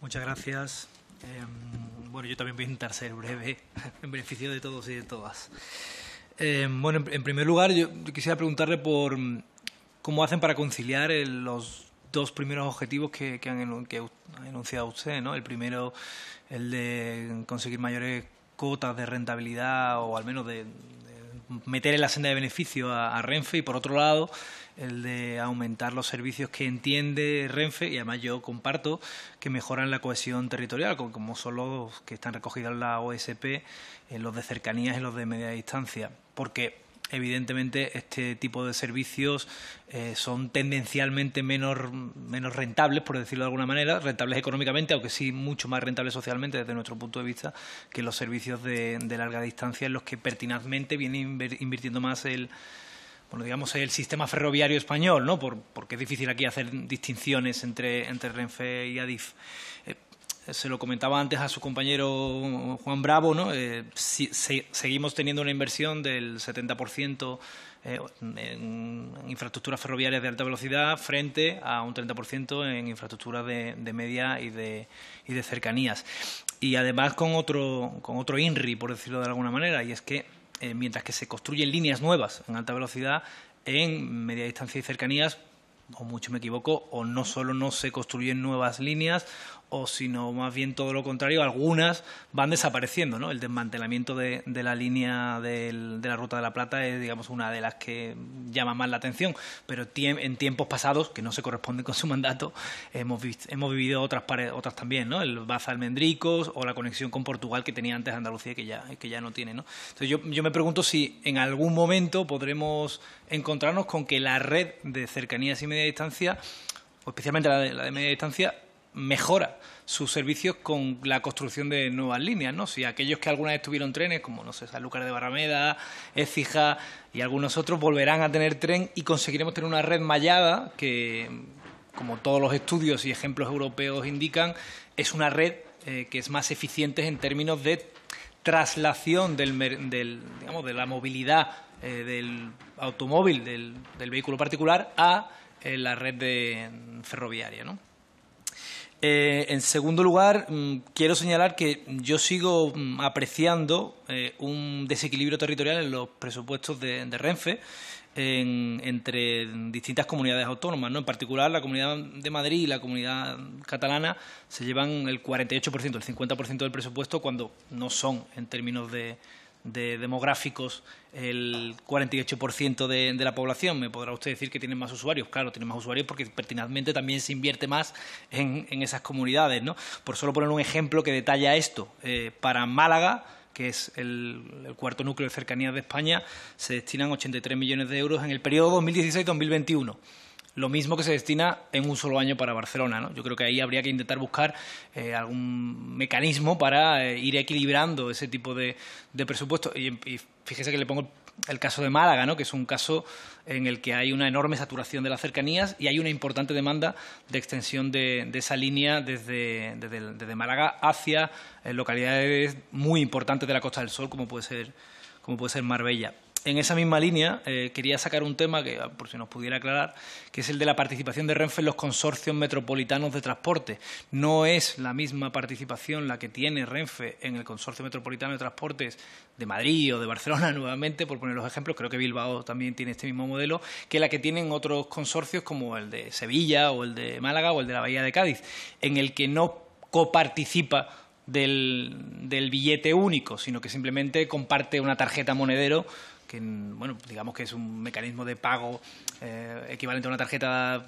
Muchas gracias. Em, bueno, yo también voy a intentar ser breve, en beneficio de todos y de todas. Em, bueno, en, primer lugar, yo quisiera preguntarle por mm, cómo hacen para conciliar los dos primeros objetivos que, que, han, que ha enunciado usted, ¿no? El primero, el de conseguir mayores cotas de rentabilidad o al menos de, meter en la senda de beneficio a, Renfe y por otro lado el de aumentar los servicios que entiende Renfe y además yo comparto que mejoran la cohesión territorial, como son los que están recogidos en la OSP, en los de cercanías y los de media distancia, porque evidentemente este tipo de servicios eh, son tendencialmente menos, rentables, por decirlo de alguna manera, rentables económicamente, aunque sí mucho más rentables socialmente desde nuestro punto de vista, que los servicios de, larga distancia en los que pertinazmente viene invirtiendo más el, bueno, digamos, el sistema ferroviario español, ¿no? porque es difícil aquí hacer distinciones entre, entre Renfe y Adif. Eh, se lo comentaba antes a su compañero Juan Bravo, eh, seguimos teniendo una inversión del 70% eh, en infraestructuras ferroviarias de alta velocidad frente a un 30% en infraestructuras de, media y de, cercanías. Y además con otro, con otro INRI, por decirlo de alguna manera, y es que eh, mientras que se construyen líneas nuevas en alta velocidad, en media distancia y cercanías, o mucho me equivoco, o no solo no se construyen nuevas líneas, o si no, más bien todo lo contrario, algunas van desapareciendo. ¿no? El desmantelamiento de, de la línea de la Ruta de la Plata es digamos, una de las que llama más la atención, pero en tiempos pasados, que no se corresponden con su mandato, hemos, hemos vivido otras, otras también, ¿no? el Baza Almendricos o la conexión con Portugal que tenía antes Andalucía que ya, que ya no tiene. ¿no? Entonces yo, yo me pregunto si en algún momento podremos encontrarnos con que la red de cercanías y media distancia, especialmente la de media distancia, mejora sus servicios con la construcción de nuevas líneas, ¿no? Si aquellos que alguna vez tuvieron trenes, como no sé, San de Barrameda, Écija y algunos otros, volverán a tener tren y conseguiremos tener una red mallada que, como todos los estudios y ejemplos europeos indican, es una red eh, que es más eficiente en términos de traslación del, digamos, de la movilidad eh, del automóvil, del, vehículo particular, a eh, la red mm, ferroviaria, ¿no? Eh, en segundo lugar, mm, quiero señalar que yo sigo mm, apreciando eh, un desequilibrio territorial en los presupuestos de, Renfe. entre distintas comunidades autónomas. ¿no? En particular, la Comunidad de Madrid y la Comunidad catalana se llevan el 48%, el 50% del presupuesto cuando no son en términos de, de demográficos el 48% de, de, la población. Me podrá usted decir que tiene más usuarios. Claro, tiene más usuarios porque pertinazmente también se invierte más en, esas comunidades. ¿no? Por solo poner un ejemplo que detalla esto, eh, para Málaga que es el, el, cuarto núcleo de cercanías de España, se destinan 83 millones de euros en el periodo 2016-2021 lo mismo que se destina en un solo año para Barcelona. ¿no? Yo creo que ahí habría que intentar buscar eh, algún mecanismo para eh, ir equilibrando ese tipo de, de presupuesto. Y, fíjese que le pongo el caso de Málaga, ¿no? que es un caso en el que hay una enorme saturación de las cercanías y hay una importante demanda de extensión de, esa línea desde, Málaga hacia eh, localidades muy importantes de la Costa del Sol, como puede ser Marbella en esa misma línea eh, quería sacar un tema que, por si nos pudiera aclarar, que es el de la participación de Renfe en los consorcios metropolitanos de transporte. No es la misma participación la que tiene Renfe en el consorcio metropolitano de transportes de Madrid o de Barcelona, nuevamente, por poner los ejemplos, creo que Bilbao también tiene este mismo modelo, que la que tienen otros consorcios como el de Sevilla o el de Málaga o el de la Bahía de Cádiz, en el que no coparticipa del, billete único, sino que simplemente comparte una tarjeta monedero que bueno, digamos que es un mecanismo de pago eh, equivalente a una tarjeta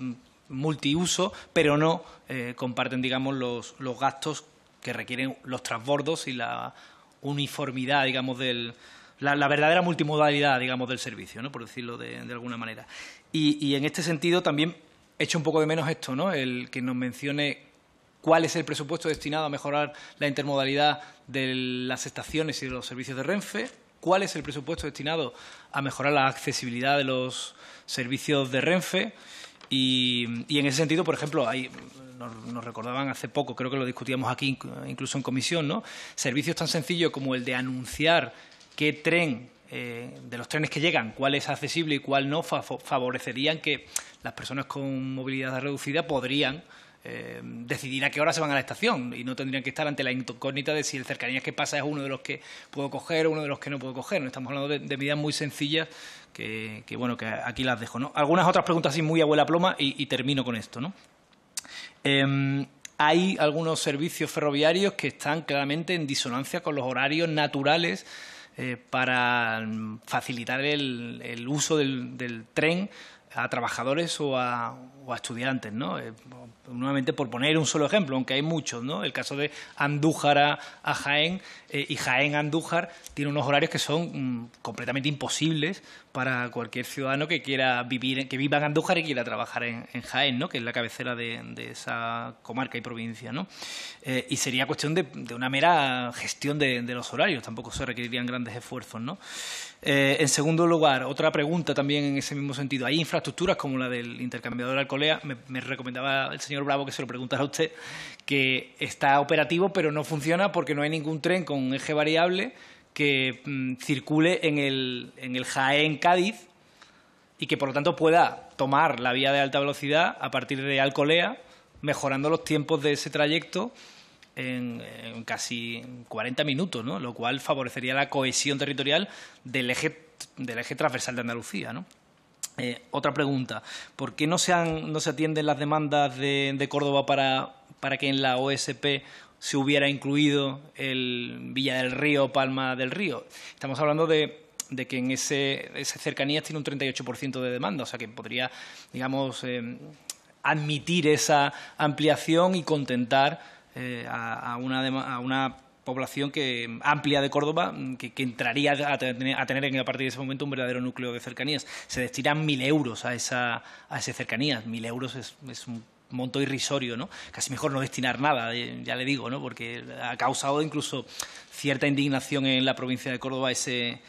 multiuso, pero no eh, comparten digamos los, gastos que requieren los transbordos y la uniformidad, digamos, del la, verdadera multimodalidad, digamos, del servicio, ¿no? por decirlo de, alguna manera. Y, en este sentido también echo un poco de menos esto, ¿no? El que nos mencione cuál es el presupuesto destinado a mejorar la intermodalidad de las estaciones y de los servicios de Renfe, cuál es el presupuesto destinado a mejorar la accesibilidad de los servicios de Renfe. Y, en ese sentido, por ejemplo, nos, recordaban hace poco, creo que lo discutíamos aquí incluso en comisión, ¿no? Servicios tan sencillos como el de anunciar qué tren eh, de los trenes que llegan, cuál es accesible y cuál no, favorecerían que las personas con movilidad reducida podrían Em, decidir a qué hora se van a la estación y no tendrían que estar ante la incógnita de si el cercanías que pasa es uno de los que puedo coger o uno de los que no puedo coger. No estamos hablando de, medidas muy sencillas que, bueno, que aquí las dejo. Algunas otras preguntas así muy abuela ploma y, termino con esto. Em, hay algunos servicios ferroviarios que están claramente en disonancia con los horarios naturales eh, para facilitar el, uso del tren a trabajadores o a, estudiantes, ¿no? Eh, nuevamente por poner un solo ejemplo, aunque hay muchos, ¿no? El caso de Andújar a, Jaén eh, y Jaén Andújar tiene unos horarios que son mm, completamente imposibles para cualquier ciudadano que quiera vivir, que viva en Andújar y quiera trabajar en, Jaén, ¿no? que es la cabecera de, esa comarca y provincia. ¿no? Eh, y sería cuestión de, una mera gestión de, los horarios, tampoco se requerirían grandes esfuerzos. ¿no? Eh, en segundo lugar, otra pregunta también en ese mismo sentido. Hay infraestructuras como la del intercambiador Alcolea, me, me recomendaba el señor Bravo que se lo preguntara a usted, que está operativo pero no funciona porque no hay ningún tren con eje variable que mm, circule en el, en el Jaén Cádiz y que por lo tanto pueda tomar la vía de alta velocidad a partir de Alcolea, mejorando los tiempos de ese trayecto en, casi 40 minutos, ¿no? lo cual favorecería la cohesión territorial del eje, del eje transversal de Andalucía. Eh, otra pregunta, ¿por qué no se, no se atienden las demandas de Córdoba para para que en la OSP se hubiera incluido el Villa del Río, Palma del Río. Estamos hablando de, que en ese, esas cercanías tiene un 38% de demanda, o sea que podría, digamos, eh, admitir esa ampliación y contentar eh, a, una, población que amplia de Córdoba que, entraría a tener, a partir de ese momento un verdadero núcleo de cercanías. Se destinan mil euros a esa a esas cercanías. Mil euros es, es un monto irrisorio, ¿no? Casi mejor no destinar nada, eh, ya le digo, ¿no? Porque ha causado incluso cierta indignación en la provincia de Córdoba ese,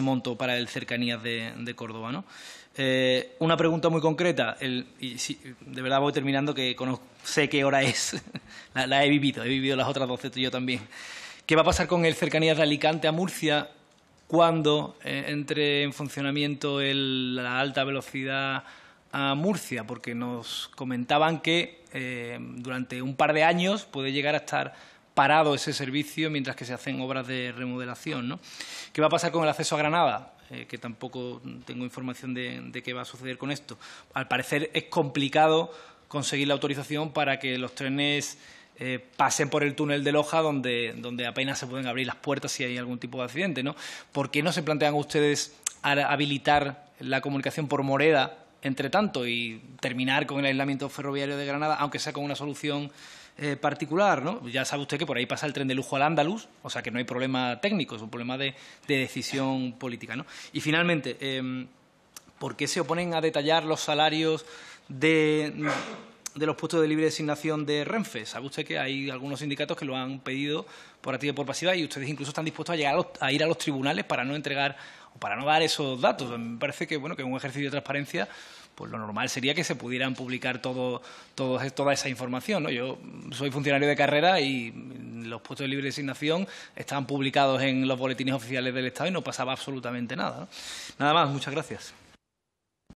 monto para el cercanías de, Córdoba, ¿no? Eh, una pregunta muy concreta, el, y de verdad voy terminando que sé qué hora es, la, he vivido, he vivido las otras 12 yo también. ¿Qué va a pasar con el cercanías de Alicante a Murcia cuando eh, entre en funcionamiento la alta velocidad a Murcia, porque nos comentaban que eh, durante un par de años puede llegar a estar parado ese servicio mientras que se hacen obras de remodelación. ¿no? ¿Qué va a pasar con el acceso a Granada? Eh, que tampoco tengo información de, qué va a suceder con esto. Al parecer es complicado conseguir la autorización para que los trenes eh, pasen por el túnel de Loja, donde, donde apenas se pueden abrir las puertas si hay algún tipo de accidente. ¿no? ¿Por qué no se plantean ustedes habilitar la comunicación por Moreda entre tanto y terminar con el aislamiento ferroviario de Granada, aunque sea con una solución eh, particular, ¿no? Ya sabe usted que por ahí pasa el tren de lujo al Andaluz, o sea que no hay problema técnico, es un problema de, decisión política, Y finalmente, em, ¿por qué se oponen a detallar los salarios de, los puestos de libre designación de Renfe? Sabe usted que hay algunos sindicatos que lo han pedido por activa y por pasiva y ustedes incluso están dispuestos a, a ir a los tribunales para no entregar para no dar esos datos. Me parece que, bueno, que un ejercicio de transparencia pues lo normal sería que se pudieran publicar todo, toda esa información. Yo soy funcionario de carrera y los puestos de libre designación estaban publicados en los boletines oficiales del Estado y no pasaba absolutamente nada. Nada más, muchas gracias.